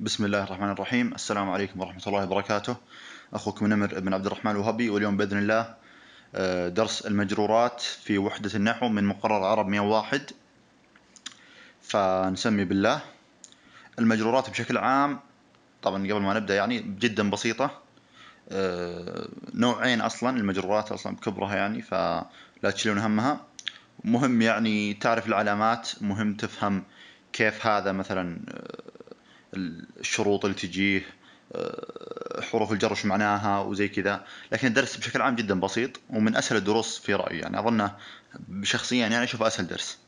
بسم الله الرحمن الرحيم السلام عليكم ورحمة الله وبركاته أخوكم نمر بن عبد الرحمن الوهبي واليوم بإذن الله آه، درس المجرورات في وحدة النحو من مقرر عرب 101 فنسمي بالله المجرورات بشكل عام طبعا قبل ما نبدأ يعني جدا بسيطة آه، نوعين أصلا المجرورات أصلا بكبرها يعني فلا تشيلون همها مهم يعني تعرف العلامات مهم تفهم كيف هذا مثلا آه، الشروط اللي تجيه آه، حروف الجر وش معناها وزي كذا لكن الدرس بشكل عام جدا بسيط ومن اسهل الدروس في رايي يعني اظنه شخصيا يعني اشوفه اسهل درس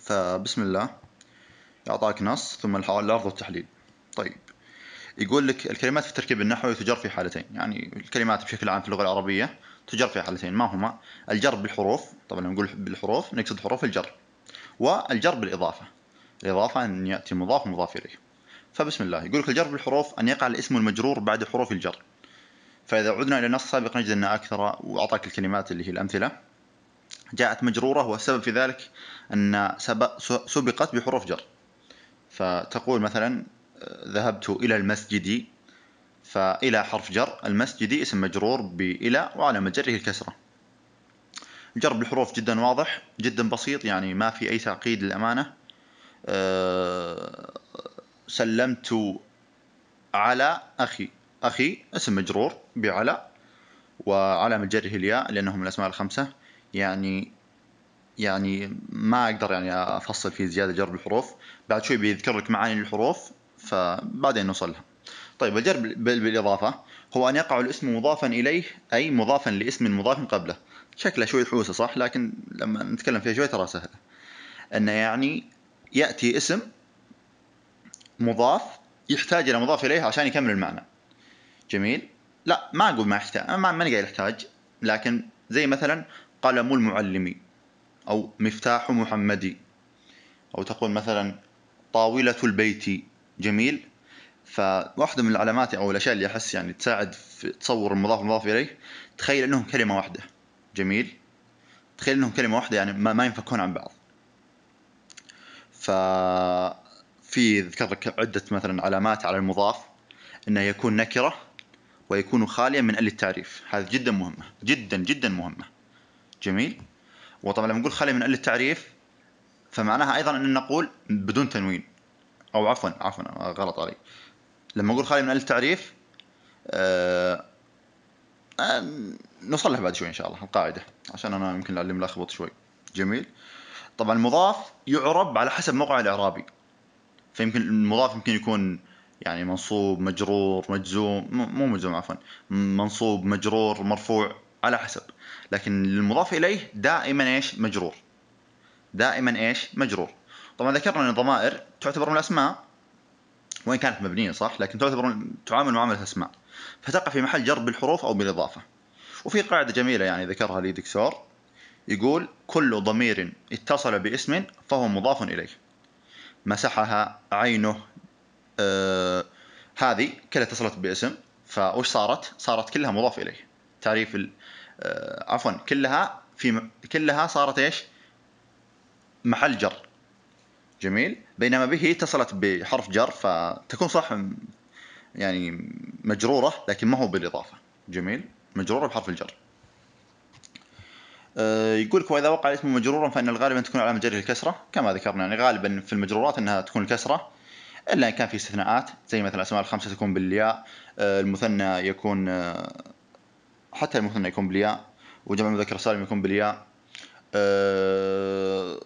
فبسم الله يعطاك نص ثم العرض والتحليل طيب يقول لك الكلمات في التركيب النحوي تجر في حالتين يعني الكلمات بشكل عام في اللغه العربيه تجر في حالتين ما هما الجر بالحروف طبعا لما نقول بالحروف نقصد حروف الجر والجر بالاضافه الاضافه ان ياتي مضاف ومضاف اليه فبسم الله يقول لك الجر بالحروف أن يقع الاسم المجرور بعد حروف الجر فإذا عدنا إلى النص السابق نجد أن أكثر وأعطاك الكلمات اللي هي الأمثلة جاءت مجرورة والسبب في ذلك أن سبقت بحروف جر فتقول مثلا ذهبت إلى المسجد فإلى حرف جر المسجد اسم مجرور بإلى وعلى مجره الكسرة الجر بالحروف جدا واضح جدا بسيط يعني ما في أي تعقيد للأمانة آه، سلمت على أخي أخي اسم مجرور بعلى وعلامة جره الياء لأنه من الأسماء الخمسة يعني يعني ما أقدر يعني أفصل فيه زيادة جر بالحروف بعد شوي بيذكر لك معاني الحروف فبعدين نوصلها طيب الجر بالإضافة هو أن يقع الاسم مضافا إليه أي مضافا لاسم مضاف قبله شكله شوي حوسة صح لكن لما نتكلم فيها شوي ترى سهلة أنه يعني يأتي اسم مضاف يحتاج الى مضاف اليه عشان يكمل المعنى جميل لا ما اقول ما يحتاج ما ماني قايل يحتاج لكن زي مثلا قلم المعلم او مفتاح محمدي او تقول مثلا طاوله البيت جميل فواحده من العلامات او الاشياء اللي احس يعني تساعد في تصور المضاف المضاف اليه تخيل انهم كلمه واحده جميل تخيل انهم كلمه واحده يعني ما, ما ينفكون عن بعض ف في ذكر لك عده مثلا علامات على المضاف انه يكون نكره ويكون خاليا من ال التعريف هذا جدا مهمه جدا جدا مهمه جميل وطبعا لما نقول خالي من ال التعريف فمعناها ايضا ان نقول بدون تنوين او عفوا عفوا غلط علي لما نقول خالي من ال التعريف آه أه نصلح بعد شوي ان شاء الله القاعده عشان انا يمكن العلم لخبط شوي جميل طبعا المضاف يعرب على حسب موقع الاعرابي فيمكن المضاف يمكن يكون يعني منصوب مجرور مجزوم مو مجزوم عفوا منصوب مجرور مرفوع على حسب لكن المضاف اليه دائما ايش مجرور دائما ايش مجرور طبعا ذكرنا ان الضمائر تعتبر من الاسماء وان كانت مبنيه صح لكن تعتبر تعامل معامله اسماء فتقع في محل جر بالحروف او بالاضافه وفي قاعده جميله يعني ذكرها لي دكتور يقول كل ضمير اتصل باسم فهو مضاف اليه مسحها عينه آه هذه كلها اتصلت باسم فوش صارت؟ صارت كلها مضاف اليه تعريف ال... آه عفوا كلها في م... كلها صارت ايش؟ محل جر جميل بينما به اتصلت بحرف جر فتكون صح يعني مجروره لكن ما هو بالاضافه جميل مجروره بحرف الجر آه، يقول لك واذا وقع الاسم مجرورا فان الغالب ان تكون علامه جره الكسره كما ذكرنا يعني غالبا في المجرورات انها تكون الكسره الا ان كان في استثناءات زي مثلا الاسماء الخمسه تكون بالياء آه، المثنى يكون آه، حتى المثنى يكون بالياء وجمع المذكر السالم يكون بالياء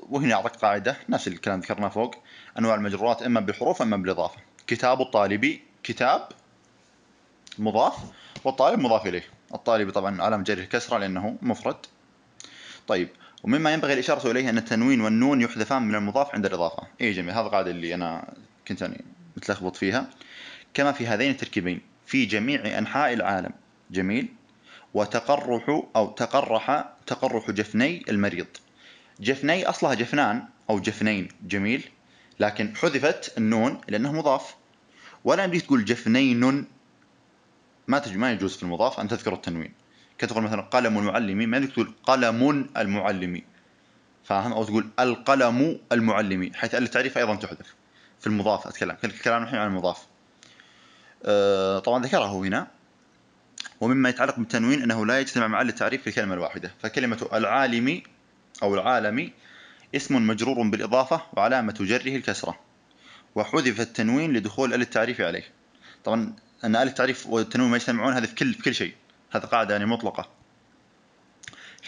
وهنا اعطيك قاعده نفس الكلام ذكرناه فوق انواع المجرورات اما بالحروف اما بالاضافه كتاب الطالبي كتاب مضاف والطالب مضاف اليه الطالب طبعا علامه جره كسره لانه مفرد طيب ومما ينبغي الإشارة إليه أن التنوين والنون يحذفان من المضاف عند الإضافة أي جميل هذا قاعد اللي أنا كنت يعني متلخبط فيها كما في هذين التركيبين في جميع أنحاء العالم جميل وتقرح أو تقرح تقرح جفني المريض جفني أصلها جفنان أو جفنين جميل لكن حذفت النون لأنه مضاف ولا يمديك تقول جفنين ما ما يجوز في المضاف أن تذكر التنوين كتقول مثلا قلم المعلم ما تقول قلم المعلم فاهم او تقول القلم المعلمي حيث التعريف ايضا تحذف في المضاف اتكلم الكلام الحين عن المضاف أه طبعا ذكره هنا ومما يتعلق بالتنوين انه لا يجتمع مع التعريف في الكلمه الواحده فكلمه العالم او العالمي اسم مجرور بالاضافه وعلامه جره الكسره وحذف التنوين لدخول ال التعريف عليه طبعا ان ال التعريف والتنوين ما يجتمعون هذا في كل في كل شيء هذا قاعدة يعني مطلقة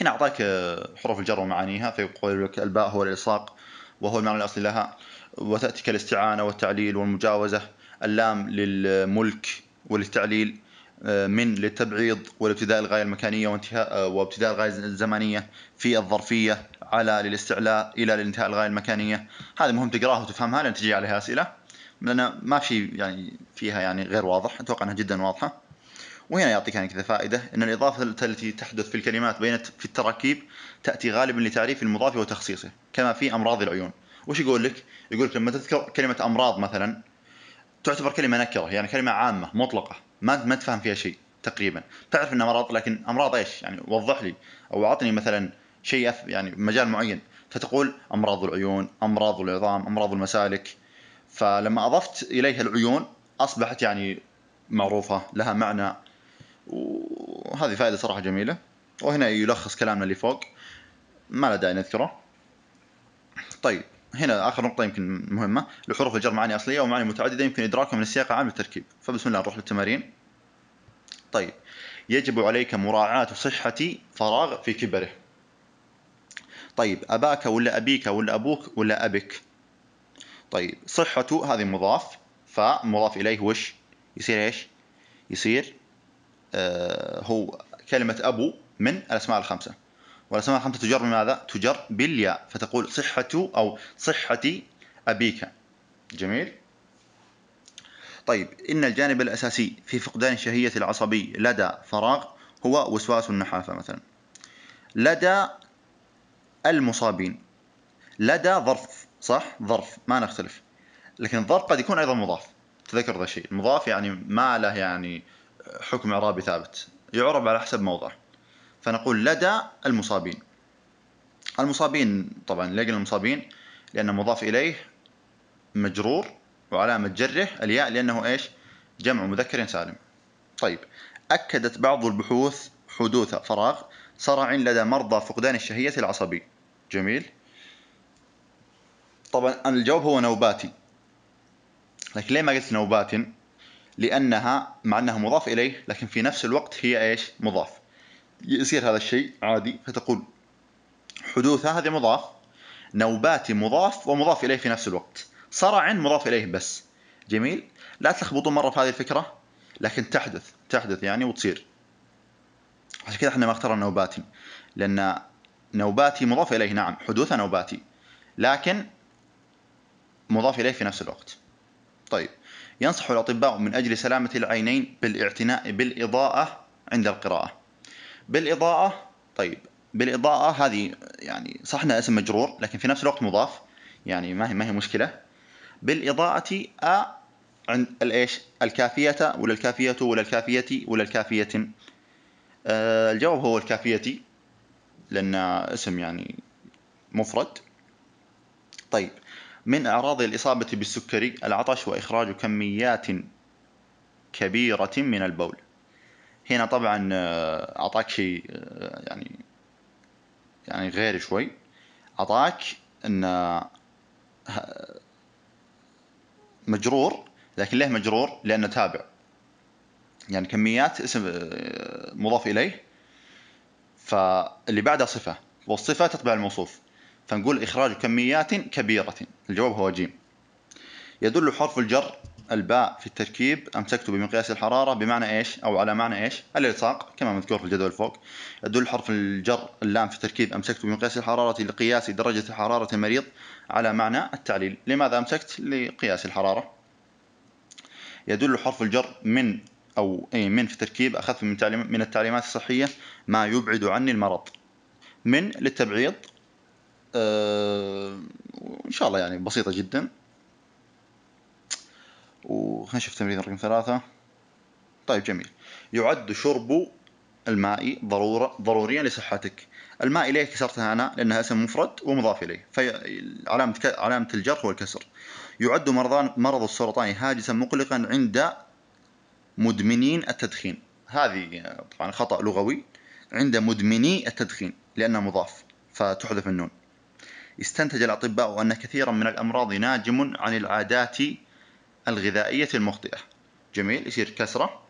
هنا أعطاك آه، حروف الجر ومعانيها فيقول لك الباء هو الإلصاق وهو المعنى الأصلي لها وتاتيك الاستعانه والتعليل والمجاوزة اللام للملك وللتعليل آه، من للتبعيض والابتداء الغاية المكانية وانتهاء آه، وابتداء الغاية الزمنية في الظرفية على للاستعلاء إلى لانتهاء الغاية المكانية هذه مهم تقراها وتفهمها لأن تجي عليها أسئلة لأن ما في يعني فيها يعني غير واضح أتوقع أنها جدا واضحة وهنا يعني يعطيك يعني كذا فائدة أن الإضافة التي تحدث في الكلمات بين في التراكيب تأتي غالبا لتعريف المضاف وتخصيصه كما في أمراض العيون وش يقول لك؟ يقول لك لما تذكر كلمة أمراض مثلا تعتبر كلمة نكرة يعني كلمة عامة مطلقة ما ما تفهم فيها شيء تقريبا تعرف أن أمراض لكن أمراض إيش يعني وضح لي أو أعطني مثلا شيء يعني مجال معين فتقول أمراض العيون أمراض العظام أمراض المسالك فلما أضفت إليها العيون أصبحت يعني معروفة لها معنى وهذه فائدة صراحة جميلة وهنا يلخص كلامنا اللي فوق ما له داعي نذكره طيب هنا اخر نقطه يمكن مهمه لحروف الجر معاني اصليه ومعاني متعدده يمكن ادراكها من السياق عام للتركيب فبسم الله نروح للتمارين طيب يجب عليك مراعاه صحه فراغ في كبره طيب اباك ولا ابيك ولا ابوك ولا ابك طيب صحة هذه مضاف فمضاف اليه وش يصير ايش يصير آه، هو كلمة أبو من الأسماء الخمسة والأسماء الخمسة تجر بماذا؟ تجر بالياء فتقول صحة أو صحتي أبيك جميل؟ طيب إن الجانب الأساسي في فقدان الشهية العصبي لدى فراغ هو وسواس النحافة مثلا لدى المصابين لدى ظرف صح؟ ظرف ما نختلف لكن الظرف قد يكون أيضا مضاف تذكر ذا الشيء المضاف يعني ما له يعني حكم إعرابي ثابت يعرب على حسب موضع فنقول لدى المصابين المصابين طبعا لقل المصابين لأن مضاف إليه مجرور وعلامة جره الياء لأنه إيش جمع مذكر سالم طيب أكدت بعض البحوث حدوث فراغ صرع لدى مرضى فقدان الشهية العصبي جميل طبعا الجواب هو نوباتي لكن ليه ما قلت نوبات لأنها مع أنها مضاف إليه لكن في نفس الوقت هي إيش مضاف يصير هذا الشيء عادي فتقول حدوثها هذه مضاف نوباتي مضاف ومضاف إليه في نفس الوقت صرع مضاف إليه بس جميل لا تلخبطون مرة في هذه الفكرة لكن تحدث تحدث يعني وتصير عشان كذا احنا ما اخترنا نوباتي لأن نوباتي مضاف إليه نعم حدوثها نوباتي لكن مضاف إليه في نفس الوقت طيب ينصح الأطباء من أجل سلامة العينين بالاعتناء بالإضاءة عند القراءة بالإضاءة طيب بالإضاءة هذه يعني صح أنها اسم مجرور لكن في نفس الوقت مضاف يعني ما هي ما هي مشكلة بالإضاءة أ عند الإيش الكافية ولا الكافية ولا الكافية ولا الكافية أه الجواب هو الكافية لأن اسم يعني مفرد طيب من أعراض الإصابة بالسكري العطش وإخراج كميات كبيرة من البول هنا طبعا أعطاك آه، شيء آه، يعني يعني غير شوي أعطاك أن آه، مجرور لكن ليه مجرور لأنه تابع يعني كميات اسم مضاف إليه فاللي بعدها صفة والصفة تتبع الموصوف فنقول إخراج كميات كبيرة الجواب هو جيم يدل حرف الجر الباء في التركيب أمسكته بمقياس الحرارة بمعنى إيش أو على معنى إيش الإلصاق كما مذكور في الجدول فوق يدل حرف الجر اللام في التركيب أمسكته بمقياس الحرارة لقياس درجة حرارة المريض على معنى التعليل لماذا أمسكت لقياس الحرارة يدل حرف الجر من أو أي من في التركيب أخف من, من التعليمات الصحية ما يبعد عني المرض من للتبعيض وان آه، شاء الله يعني بسيطة جدا ونشوف تمرين رقم ثلاثة طيب جميل يعد شرب الماء ضرورة ضروريا لصحتك الماء إليه كسرتها أنا لأنها اسم مفرد ومضاف إليه فعلامة علامة الجر هو الكسر يعد مرضان مرض السرطان هاجسا مقلقا عند مدمنين التدخين هذه طبعا خطأ لغوي عند مدمني التدخين لأنها مضاف فتحذف النون استنتج الأطباء أن كثيرا من الأمراض ناجم عن العادات الغذائية المخطئة جميل يصير كسرة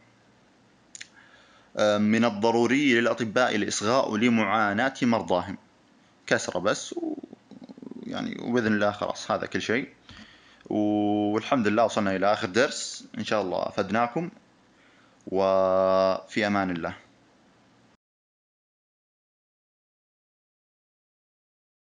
آه، من الضروري للأطباء الإصغاء لمعاناة مرضاهم كسرة بس و... يعني وبإذن الله خلاص هذا كل شيء والحمد لله وصلنا إلى آخر درس إن شاء الله أفدناكم وفي أمان الله